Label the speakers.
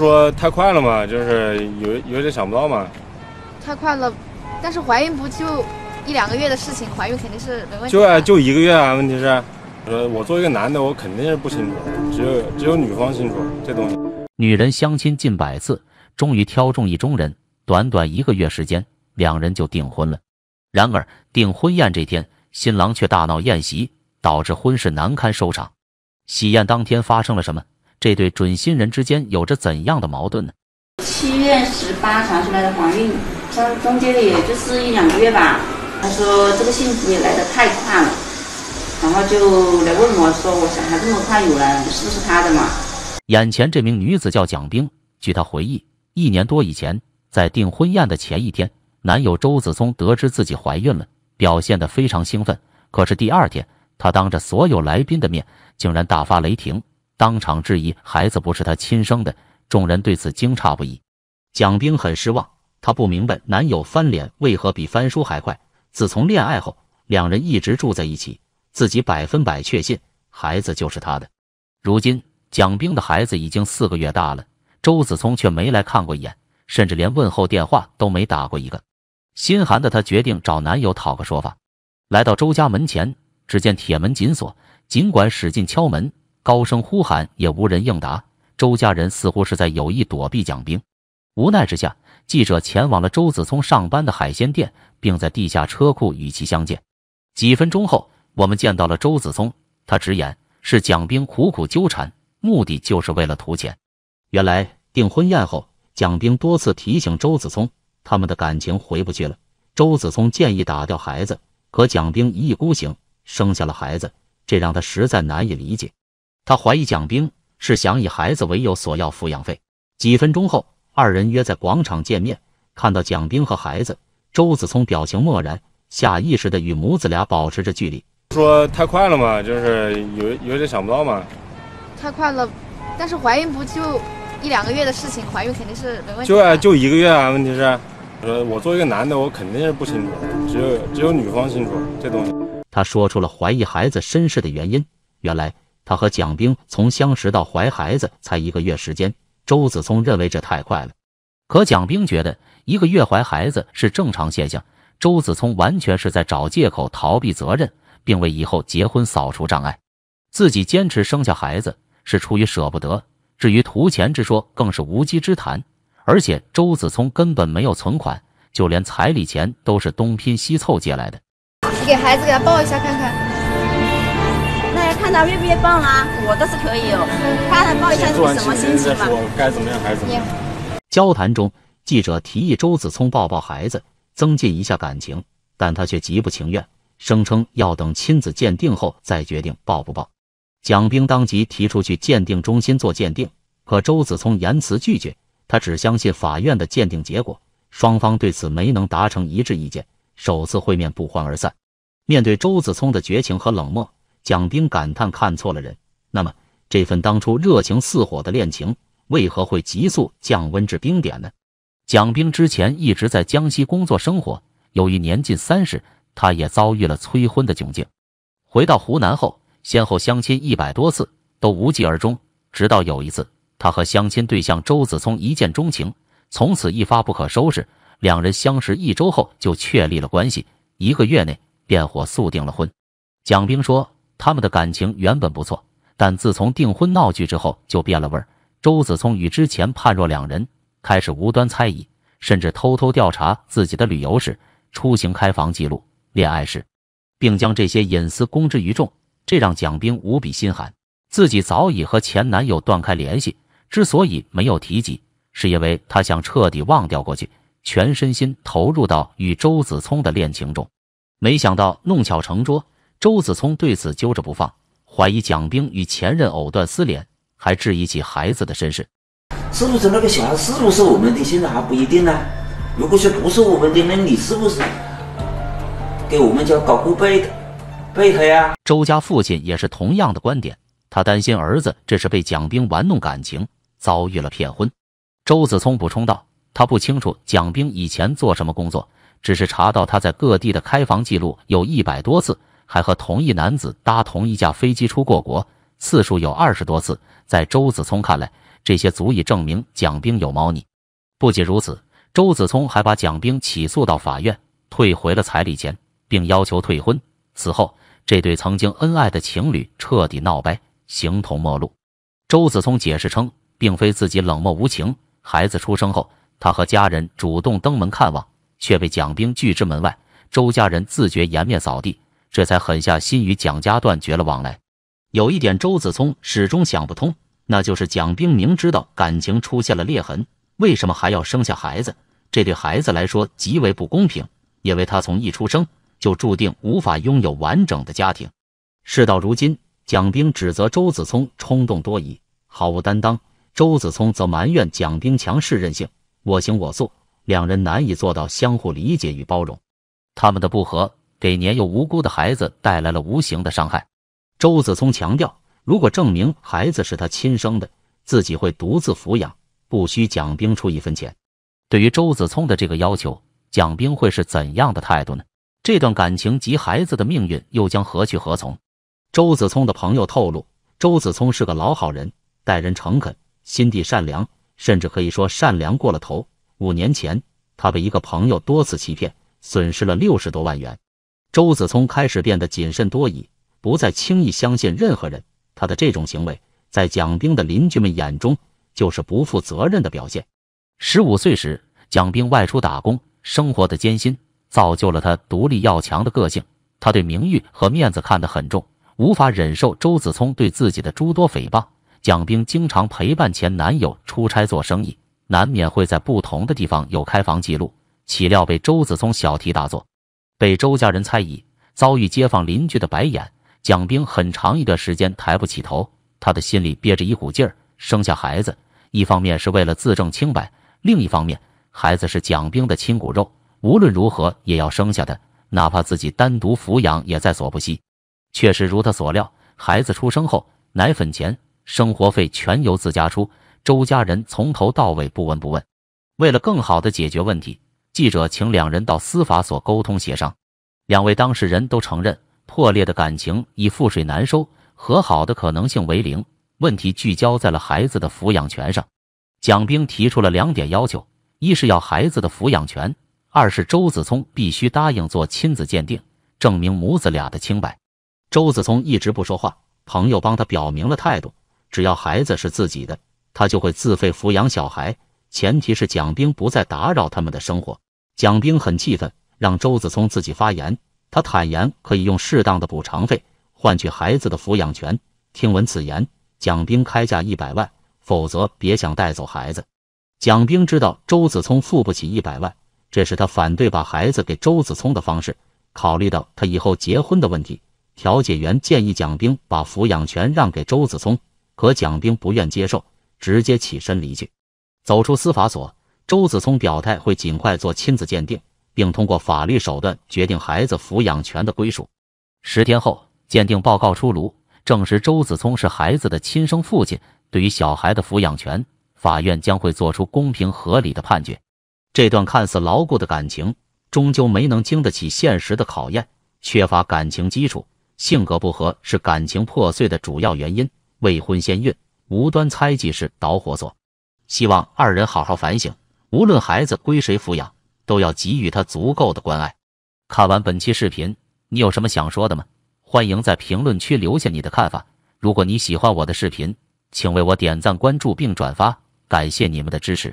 Speaker 1: 说太快了嘛，就是有有点想不到嘛。太快了，但是怀孕不就一两个月的事情？怀孕肯定是没问题。就啊，就一个月啊。问题是，呃，我作为一个男的，我肯定是不清楚，只有只有女方清楚这东西。女人相亲近百次，终于挑中一中人，短短一个月时间，两人就订婚了。然而订婚宴这天，新郎却大闹宴席，导致婚事难堪收场。喜宴当天发生了什么？这对准新人之间有着怎样的矛盾呢？七月十八查出来的怀孕，中间也就是一两个月吧。他说这个信息也来的太快了，然后就来问我说：“我小孩这么快有了，是不是他的嘛？”眼前这名女子叫蒋冰，据她回忆，一年多以前，在订婚宴的前一天，男友周子聪得知自己怀孕了，表现得非常兴奋。可是第二天，他当着所有来宾的面，竟然大发雷霆。当场质疑孩子不是他亲生的，众人对此惊诧不已。蒋冰很失望，他不明白男友翻脸为何比翻书还快。自从恋爱后，两人一直住在一起，自己百分百确信孩子就是他的。如今，蒋冰的孩子已经四个月大了，周子聪却没来看过一眼，甚至连问候电话都没打过一个。心寒的他决定找男友讨个说法。来到周家门前，只见铁门紧锁，尽管使劲敲门。高声呼喊也无人应答，周家人似乎是在有意躲避蒋兵。无奈之下，记者前往了周子聪上班的海鲜店，并在地下车库与其相见。几分钟后，我们见到了周子聪，他直言是蒋兵苦苦纠缠，目的就是为了图钱。原来订婚宴后，蒋兵多次提醒周子聪他们的感情回不去了。周子聪建议打掉孩子，可蒋兵一意孤行，生下了孩子，这让他实在难以理解。他怀疑蒋兵是想以孩子为由索要抚养费。几分钟后，二人约在广场见面。看到蒋兵和孩子，周子聪表情漠然，下意识地与母子俩保持着距离。说太快了嘛，就是有有点想不到嘛。太快了，但是怀孕不就一两个月的事情？怀孕肯定是没问题。就啊，就一个月啊？问题是，呃，我作为一个男的，我肯定是不清楚，只有只有女方清楚这东西。他说出了怀疑孩子身世的原因，原来。他和蒋兵从相识到怀孩子才一个月时间，周子聪认为这太快了，可蒋兵觉得一个月怀孩子是正常现象。周子聪完全是在找借口逃避责任，并为以后结婚扫除障碍。自己坚持生下孩子是出于舍不得，至于图钱之说更是无稽之谈。而且周子聪根本没有存款，就连彩礼钱都是东拼西凑借来的。给孩子给他抱一下看看。越抱越棒啊！我倒是可以哦。看看抱一下是什么心情吧。该怎么样还是你。交谈中，记者提议周子聪抱抱孩子，增进一下感情，但他却极不情愿，声称要等亲子鉴定后再决定抱不抱。蒋兵当即提出去鉴定中心做鉴定，可周子聪严辞拒绝，他只相信法院的鉴定结果。双方对此没能达成一致意见，首次会面不欢而散。面对周子聪的绝情和冷漠。蒋冰感叹：“看错了人，那么这份当初热情似火的恋情，为何会急速降温至冰点呢？”蒋冰之前一直在江西工作生活，由于年近三十，他也遭遇了催婚的窘境。回到湖南后，先后相亲一百多次，都无疾而终。直到有一次，他和相亲对象周子聪一见钟情，从此一发不可收拾。两人相识一周后就确立了关系，一个月内便火速订了婚。蒋兵说。他们的感情原本不错，但自从订婚闹剧之后就变了味儿。周子聪与之前判若两人，开始无端猜疑，甚至偷偷调查自己的旅游史、出行开房记录、恋爱史，并将这些隐私公之于众，这让蒋冰无比心寒。自己早已和前男友断开联系，之所以没有提及，是因为他想彻底忘掉过去，全身心投入到与周子聪的恋情中。没想到弄巧成拙。周子聪对此揪着不放，怀疑蒋兵与前任藕断丝连，还质疑起孩子的身世。是不是那个小孩是不是我们的？现在还不一定呢。如果说不是我们的，那你是不是给我们家搞过背的背他呀？周家父亲也是同样的观点，他担心儿子这是被蒋兵玩弄感情，遭遇了骗婚。周子聪补充道：“他不清楚蒋兵以前做什么工作，只是查到他在各地的开房记录有一百多次。”还和同一男子搭同一架飞机出过国，次数有二十多次。在周子聪看来，这些足以证明蒋兵有猫腻。不仅如此，周子聪还把蒋兵起诉到法院，退回了彩礼钱，并要求退婚。此后，这对曾经恩爱的情侣彻底闹掰，形同陌路。周子聪解释称，并非自己冷漠无情，孩子出生后，他和家人主动登门看望，却被蒋兵拒之门外。周家人自觉颜面扫地。这才狠下心与蒋家断绝了往来。有一点，周子聪始终想不通，那就是蒋冰明知道感情出现了裂痕，为什么还要生下孩子？这对孩子来说极为不公平，因为他从一出生就注定无法拥有完整的家庭。事到如今，蒋冰指责周子聪冲动多疑、毫无担当；周子聪则埋怨蒋冰强势任性、我行我素。两人难以做到相互理解与包容，他们的不和。给年幼无辜的孩子带来了无形的伤害。周子聪强调，如果证明孩子是他亲生的，自己会独自抚养，不需蒋兵出一分钱。对于周子聪的这个要求，蒋兵会是怎样的态度呢？这段感情及孩子的命运又将何去何从？周子聪的朋友透露，周子聪是个老好人，待人诚恳，心地善良，甚至可以说善良过了头。五年前，他被一个朋友多次欺骗，损失了六十多万元。周子聪开始变得谨慎多疑，不再轻易相信任何人。他的这种行为，在蒋兵的邻居们眼中，就是不负责任的表现。十五岁时，蒋兵外出打工，生活的艰辛造就了他独立要强的个性。他对名誉和面子看得很重，无法忍受周子聪对自己的诸多诽谤。蒋兵经常陪伴前男友出差做生意，难免会在不同的地方有开房记录，岂料被周子聪小题大做。被周家人猜疑，遭遇街坊邻居的白眼，蒋兵很长一段时间抬不起头。他的心里憋着一股劲儿，生下孩子，一方面是为了自证清白，另一方面，孩子是蒋兵的亲骨肉，无论如何也要生下的，哪怕自己单独抚养也在所不惜。确实如他所料，孩子出生后，奶粉钱、生活费全由自家出，周家人从头到尾不闻不问。为了更好的解决问题。记者请两人到司法所沟通协商，两位当事人都承认破裂的感情已覆水难收，和好的可能性为零。问题聚焦在了孩子的抚养权上。蒋兵提出了两点要求：一是要孩子的抚养权，二是周子聪必须答应做亲子鉴定，证明母子俩的清白。周子聪一直不说话，朋友帮他表明了态度：只要孩子是自己的，他就会自费抚养小孩，前提是蒋兵不再打扰他们的生活。蒋兵很气愤，让周子聪自己发言。他坦言可以用适当的补偿费换取孩子的抚养权。听闻此言，蒋兵开价一百万，否则别想带走孩子。蒋兵知道周子聪付不起一百万，这是他反对把孩子给周子聪的方式。考虑到他以后结婚的问题，调解员建议蒋兵把抚养权让给周子聪，可蒋兵不愿接受，直接起身离去，走出司法所。周子聪表态会尽快做亲子鉴定，并通过法律手段决定孩子抚养权的归属。十天后，鉴定报告出炉，证实周子聪是孩子的亲生父亲。对于小孩的抚养权，法院将会做出公平合理的判决。这段看似牢固的感情，终究没能经得起现实的考验。缺乏感情基础、性格不合是感情破碎的主要原因。未婚先孕、无端猜忌是导火索。希望二人好好反省。无论孩子归谁抚养，都要给予他足够的关爱。看完本期视频，你有什么想说的吗？欢迎在评论区留下你的看法。如果你喜欢我的视频，请为我点赞、关注并转发，感谢你们的支持。